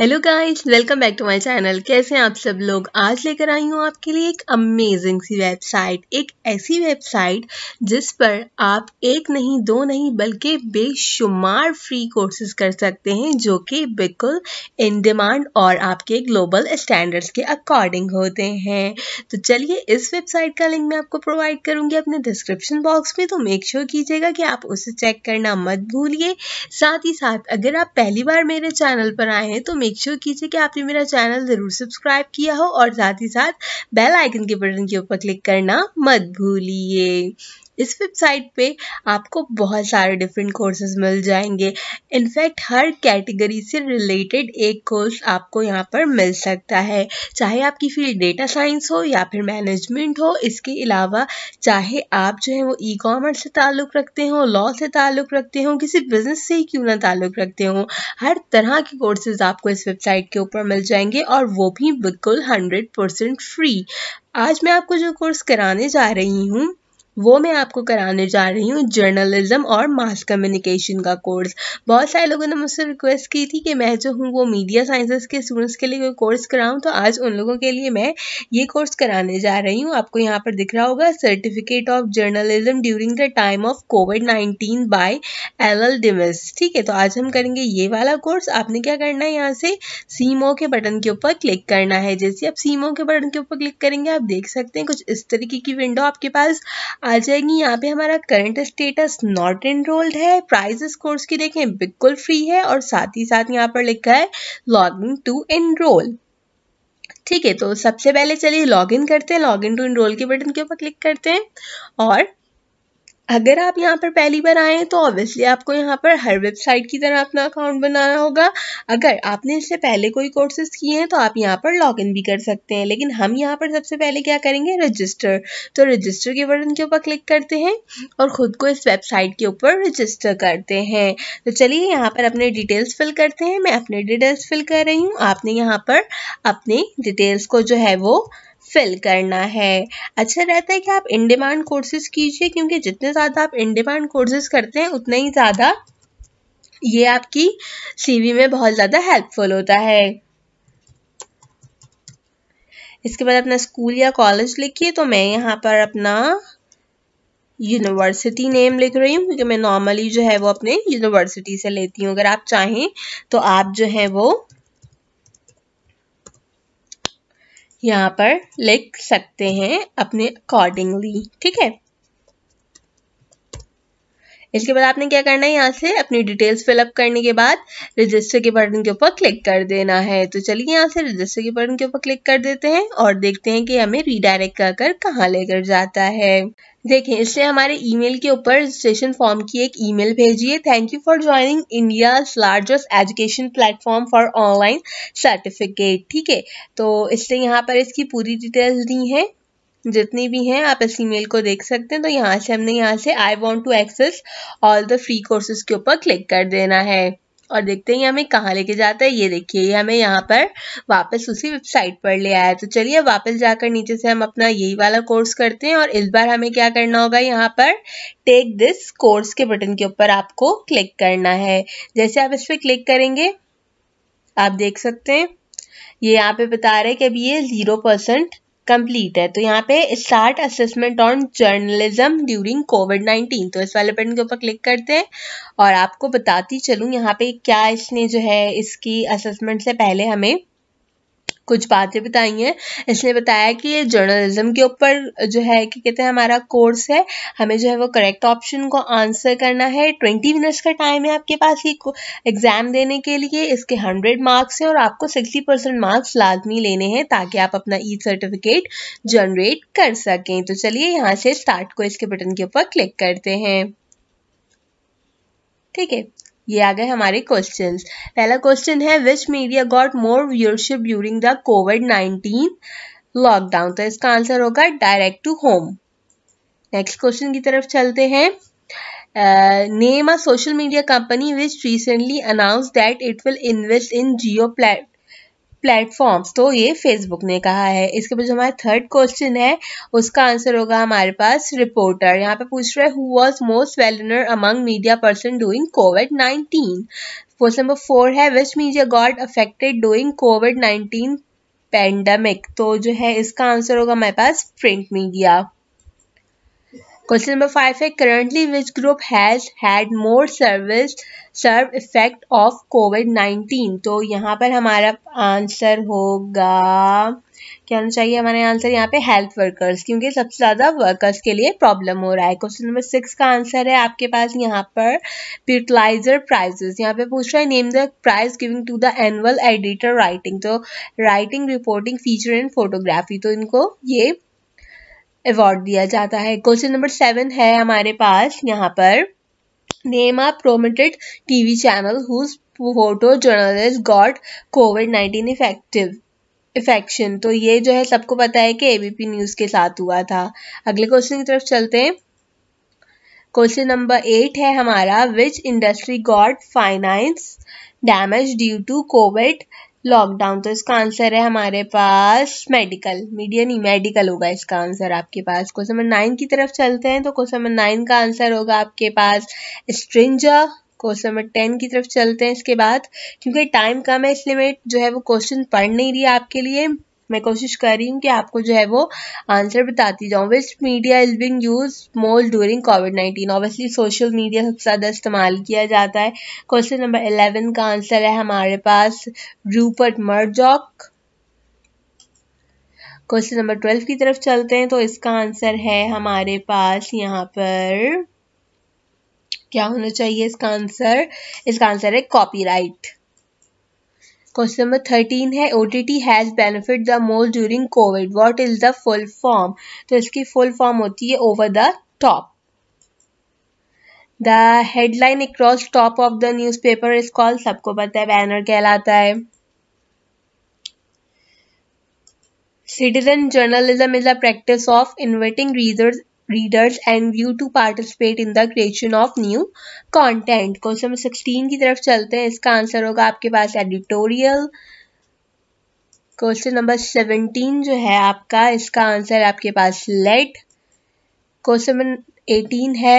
hello guys welcome back to my channel कैसे हैं आप सब लोग आज लेकर आई हूँ आपके लिए एक अमेजिंग सी वेबसाइट एक ऐसी वेबसाइट जिस पर आप एक नहीं दो नहीं बल्कि बेशुमार फ्री कोर्सेज कर सकते हैं जो कि बिल्कुल इन डिमांड और आपके ग्लोबल स्टैंडर्ड्स के अकॉर्डिंग होते हैं तो चलिए इस वेबसाइट का लिंक मैं आपको प्रोवाइड करूँगी अपने डिस्क्रिप्शन बॉक्स में तो मेक श्योर कीजिएगा कि आप उसे चेक करना मत भूलिए साथ ही साथ अगर आप पहली बार मेरे चैनल पर आए हैं तो मेक श्योर कीजिए कि आपने मेरा चैनल ज़रूर सब्सक्राइब किया हो और साथ ही साथ बेल आइकन के बटन के ऊपर क्लिक करना मत भूलिए इस वेबसाइट पे आपको बहुत सारे डिफरेंट कोर्सेज मिल जाएंगे इनफैक्ट हर कैटेगरी से रिलेटेड एक कोर्स आपको यहाँ पर मिल सकता है चाहे आपकी फील्ड डेटा साइंस हो या फिर मैनेजमेंट हो इसके अलावा चाहे आप जो है वो ई कॉमर्स से ताल्लुक़ रखते हो लॉ से ताल्लुक़ रखते हो किसी बिजनेस से ही क्यों ना ताल्लुक़ रखते हो हर तरह के कोर्सेज आपको इस वेबसाइट के ऊपर मिल जाएंगे और वो भी बिल्कुल हंड्रेड परसेंट फ्री आज मैं आपको जो कोर्स कराने जा रही हूँ वो मैं आपको कराने जा रही हूँ जर्नलिज्म और मास कम्युनिकेशन का कोर्स बहुत सारे लोगों ने मुझसे रिक्वेस्ट की थी कि मैं जो हूँ वो मीडिया साइंसेस के स्टूडेंट्स के लिए कोई कोर्स कराऊँ तो आज उन लोगों के लिए मैं ये कोर्स कराने जा रही हूँ आपको यहाँ पर दिख रहा होगा certificate of journalism during the time of COVID nineteen by L L ठीक है तो आज हम करेंगे ये वाला कोर्स आपने क्या करना है यहाँ से सीमो के बटन के ऊपर क्लिक करना है जैसे आप सीमो के बटन के ऊपर क्लिक करेंगे आप देख सकते हैं कुछ इस तरीके की विंडो आपके पास आ जाएगी यहाँ पे हमारा करंट स्टेटस नॉट एनरोल्ड है प्राइस इस कोर्स की देखें बिल्कुल फ्री है और साथ ही साथ यहाँ पर लिखा है इन टू एनरोल ठीक है तो सबसे पहले चलिए लॉगिन करते हैं लॉगिन टू एनरोल के बटन के ऊपर क्लिक करते हैं और अगर आप यहाँ पर पहली बार आए हैं तो ऑब्वियसली आपको यहाँ पर हर वेबसाइट की तरह अपना अकाउंट बनाना होगा अगर आपने इससे पहले कोई कोर्सेज किए हैं तो आप यहाँ पर लॉग इन भी कर सकते हैं लेकिन हम यहाँ पर सबसे पहले क्या करेंगे रजिस्टर तो रजिस्टर के बटन के ऊपर क्लिक करते हैं और ख़ुद को इस वेबसाइट के ऊपर रजिस्टर करते हैं तो चलिए यहाँ पर अपने डिटेल्स फिल करते हैं मैं अपने डिटेल्स फिल कर रही हूँ आपने यहाँ पर अपनी डिटेल्स को जो है वो फिल करना है अच्छा रहता है कि आप इन डिमांड कोर्सेज कीजिए क्योंकि जितने ज़्यादा आप इन डिमांड कोर्सेज करते हैं उतना ही ज़्यादा ये आपकी सीवी में बहुत ज़्यादा हेल्पफुल होता है इसके बाद अपना स्कूल या कॉलेज लिखिए तो मैं यहाँ पर अपना यूनिवर्सिटी नेम लिख रही हूँ क्योंकि मैं नॉर्मली जो है वो अपने यूनिवर्सिटी से लेती हूँ अगर आप चाहें तो आप जो है वो यहाँ पर लिख सकते हैं अपने अकॉर्डिंगली ठीक है इसके बाद आपने क्या करना है यहाँ से अपनी डिटेल्स फिलअप करने के बाद रजिस्टर के बटन के ऊपर क्लिक कर देना है तो चलिए यहाँ से रजिस्टर के बटन के ऊपर क्लिक कर देते हैं और देखते हैं कि हमें रिडायरेक्ट कर कर कहाँ लेकर जाता है देखें इससे हमारे ईमेल के ऊपर रजिस्ट्रेशन फॉर्म की एक ईमेल भेजिए thank you for joining India largest education platform for online certificate ठीक है तो इससे यहाँ पर इसकी पूरी डिटेल्स दी हैं जितनी भी हैं आप इस ईमेल को देख सकते हैं तो यहाँ से हमने यहाँ से I want to access all the free courses के ऊपर क्लिक कर देना है और देखते हैं हमें कहाँ लेके जाता है ये देखिए ये हमें यहाँ पर वापस उसी वेबसाइट पर ले आया तो चलिए वापस जाकर नीचे से हम अपना यही वाला कोर्स करते हैं और इस बार हमें क्या करना होगा यहाँ पर टेक दिस कोर्स के बटन के ऊपर आपको क्लिक करना है जैसे आप इस पर क्लिक करेंगे आप देख सकते हैं ये यहाँ पे बता रहे हैं कि अभी ये जीरो परसेंट कंप्लीट है तो यहाँ पे start assessment on journalism during COVID nineteen तो इस वाले बटन के ऊपर क्लिक करते हैं और आपको बताती चलूँ यहाँ पे क्या इसने जो है इसकी असेसमेंट से पहले हमें कुछ बातें बताई हैं इसने बताया कि ये जर्नलिज्म के ऊपर जो है कि कहते हैं हमारा कोर्स है हमें जो है वो करेक्ट ऑप्शन को आंसर करना है ट्वेंटी मिनट्स का टाइम है आपके पास ही एग्ज़ाम देने के लिए इसके हंड्रेड मार्क्स हैं और आपको सिक्सटी परसेंट मार्क्स लाजमी लेने हैं ताकि आप अपना ई सर्टिफिकेट जनरेट कर सकें तो चलिए यहाँ से स्टार्ट को इसके बटन के ऊपर क्लिक करते हैं ठीक है ये आ गए हमारे क्वेश्चन पहला क्वेश्चन है which media got more viewership during the COVID nineteen lockdown तो इसका आंसर होगा direct to home next question की तरफ चलते हैं name a social media company which recently announce that it will invest in Jio platforms तो ये फेसबुक ने कहा है इसके बाद जो हमारा थर्ड क्वेश्चन है उसका आंसर होगा हमारे पास रिपोर्टर यहाँ पे पूछ रहे who was most well among media person during COVID nineteen question number four है which media got affected during COVID nineteen pandemic तो जो है इसका आंसर होगा हमारे पास print media question number five है currently which group has had more service serve effect of COVID nineteen तो यहाँ पर हमारा आंसर होगा क्या होना चाहिए हमारे आंसर यहाँ पे हेल्थ वर्कर्स क्योंकि सबसे ज़्यादा वर्कर्स के लिए प्रॉब्लम हो रहा है क्वेश्चन नंबर सिक्स का आंसर है आपके पास यहाँ पर फर्टिलाइजर प्राइजेस यहाँ पे पूछ रहा है name the prize giving to the annual editor writing तो writing reporting feature and photography तो इनको ये अवार्ड दिया जाता है क्वेश्चन नंबर सेवन है हमारे पास यहाँ पर name a promoted TV channel whose photo journalist got COVID nineteen effective infection तो ये जो है सबको पता है कि एबीपी न्यूज के साथ हुआ था अगले क्वेश्चन की तरफ चलते हैं क्वेश्चन नंबर एट है हमारा which industry got finance damage due to COVID lockdown तो इसका आंसर है हमारे पास मेडिकल मीडिया नहीं मेडिकल होगा इसका आंसर आपके पास क्वेश्चन नंबर नाइन की तरफ चलते हैं तो क्वेश्चन नंबर नाइन का आंसर होगा आपके पास स्ट्रिंजर क्वेश्चन नंबर टेन की तरफ चलते हैं इसके बाद क्योंकि टाइम कम है इसलिए मैं जो है वो क्वेश्चन पढ़ नहीं रही आपके लिए मैं कोशिश कर रही हूँ कि आपको जो है वो आंसर बताती जाऊँ which media is being use more during COVID nineteen obviously social media सबसे ज़्यादा इस्तेमाल किया जाता है क्वेश्चन नंबर एलेवन का आंसर है हमारे पास Rupert Murdoch question number twelve की तरफ चलते हैं तो इसका आंसर है हमारे पास यहाँ पर क्या होना चाहिए इसका आंसर इसका आंसर है कॉपीराइट क्वेश्चन नंबर थर्टीन है O T T has benefit the मोल during COVID what is the full form तो इसकी फुल फॉर्म होती है over the top the headline across top of the newspaper is call सबको पता है banner कहलाता है citizen journalism is a practice of inverting readers readers and you to participate in the creation of new content question number 16 की तरफ चलते हैं इसका आंसर होगा आपके पास एडिटोरियल क्वेश्चन नंबर सेवनटीन जो है आपका इसका आंसर आपके पास लेट क्वेश्चन एटीन है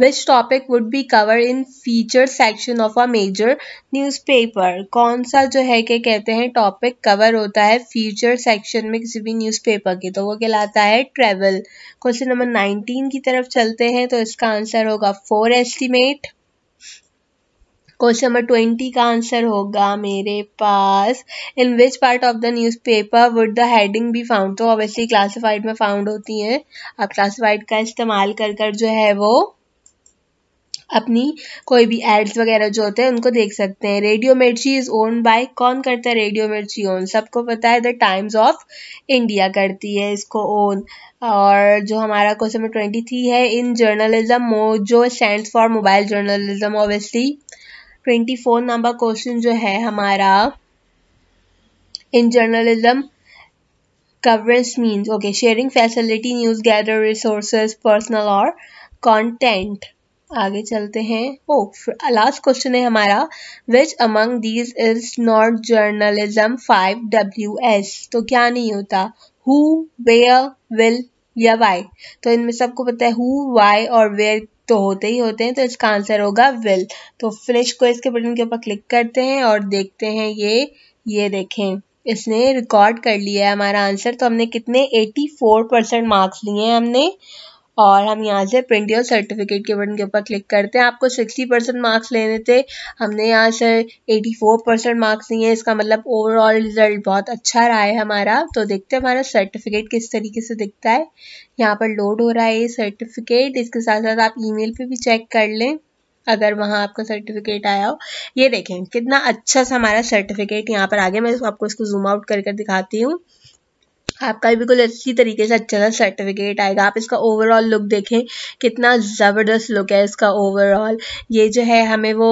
which topic would be covered in section section of a major newspaper कौन सा जो है कि कहते हैं topic cover होता है फीचर section में किसी भी newspaper के तो वो कहलाता है travel question number 19 की तरफ चलते हैं तो इसका आंसर होगा four estimate question number twenty का आंसर होगा मेरे पास in which part of the newspaper would the heading be found तो ऑब्वियसली क्लासिफाइड में फाउंड होती हैं आप क्लासिफाइड का इस्तेमाल कर कर जो है वो अपनी कोई भी एड्स वगैरह जो होते हैं उनको देख सकते हैं रेडियो मिर्ची इज़ ओन बाय कौन करता है रेडियो मिर्ची ओन सबको पता है द टाइम्स ऑफ इंडिया करती है इसको ओन और जो हमारा क्वेश्चन नंबर ट्वेंटी थ्री है इन जर्नलिज्म जो stand for mobile journalism obviously twenty four number question जो है हमारा in journalism coverage means okay sharing facility news gather resources personal और कॉन्टेंट आगे चलते हैं ओ लास्ट क्वेश्चन है हमारा which among these is not journalism five W S तो क्या नहीं होता हु वेयर विल या वाई तो इनमें सबको पता है हु वाई और वेयर तो होते ही होते हैं तो इसका आंसर होगा विल तो फिनिश को इसके बटन के ऊपर क्लिक करते हैं और देखते हैं ये ये देखें इसने रिकॉर्ड कर लिया है हमारा आंसर तो हमने कितने 84 परसेंट मार्क्स लिए हैं हमने और हम यहाँ से प्रिंट योर सर्टिफिकेट के बटन के ऊपर क्लिक करते हैं आपको सिक्सटी परसेंट मार्क्स लेने थे हमने यहाँ से एटी फोर परसेंट मार्क्स लिए हैं इसका मतलब ओवरऑल रिजल्ट बहुत अच्छा रहा है हमारा तो देखते हैं हमारा सर्टिफिकेट किस तरीके से दिखता है यहाँ पर लोड हो रहा है ये सर्टिफिकेट इसके साथ साथ आप ई मेल भी चेक कर लें अगर वहाँ आपका सर्टिफिकेट आया हो ये देखें कितना अच्छा सा हमारा सर्टिफिकेट यहाँ पर आ गया मैं आपको इसको जूम आउट कर कर दिखाती हूँ आपका बिल्कुल अच्छी तरीके से अच्छा सा सर्टिफिकेट आएगा आप इसका ओवरऑल लुक देखें कितना ज़बरदस्त लुक है इसका ओवरऑल ये जो है हमें वो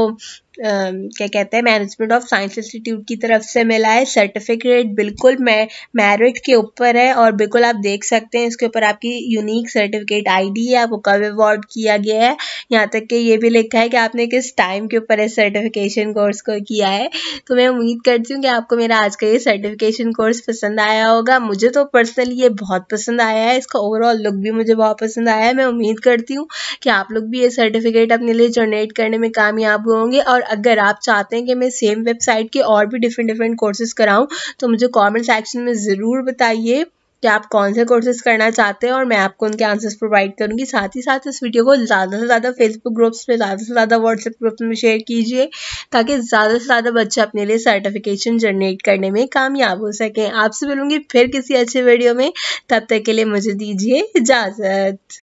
क्या कहते हैं मैनेजमेंट ऑफ साइंस इंस्टीट्यूट की तरफ से मिला है सर्टिफिकेट बिल्कुल मै मेरिट के ऊपर है और बिल्कुल आप देख सकते हैं इसके ऊपर आपकी यूनिक सर्टिफिकेट आईडी है आपको कब अवॉर्ड किया गया है यहाँ तक कि ये भी लिखा है कि आपने किस टाइम के ऊपर इस सर्टिफिकेशन कोर्स को किया है तो मैं उम्मीद करती हूँ कि आपको मेरा आज का ये सर्टिफिकेशन कोर्स पसंद आया होगा मुझे तो पर्सनली ये बहुत पसंद आया है इसका ओवरऑल लुक भी मुझे बहुत पसंद आया है मैं उम्मीद करती हूँ कि आप लोग भी ये सर्टिफिकेट अपने लिए जनरेट करने में कामयाब होंगे और अगर आप चाहते हैं कि मैं सेम वेबसाइट के और भी डिफरेंट डिफरेंट कोर्सेज कराऊं तो मुझे कमेंट सेक्शन में ज़रूर बताइए कि आप कौन से कोर्सेज करना चाहते हैं और मैं आपको उनके आंसर्स प्रोवाइड करूंगी साथ ही साथ इस वीडियो को ज़्यादा से ज़्यादा फेसबुक ग्रुप्स में ज़्यादा से ज़्यादा व्हाट्सएप ग्रुप्स में शेयर कीजिए ताकि ज़्यादा से ज़्यादा बच्चे अपने लिए सर्टिफिकेशन जनरेट करने में कामयाब हो सकें आपसे मिलूंगी फिर किसी अच्छे वीडियो में तब तक के लिए मुझे दीजिए इजाज़त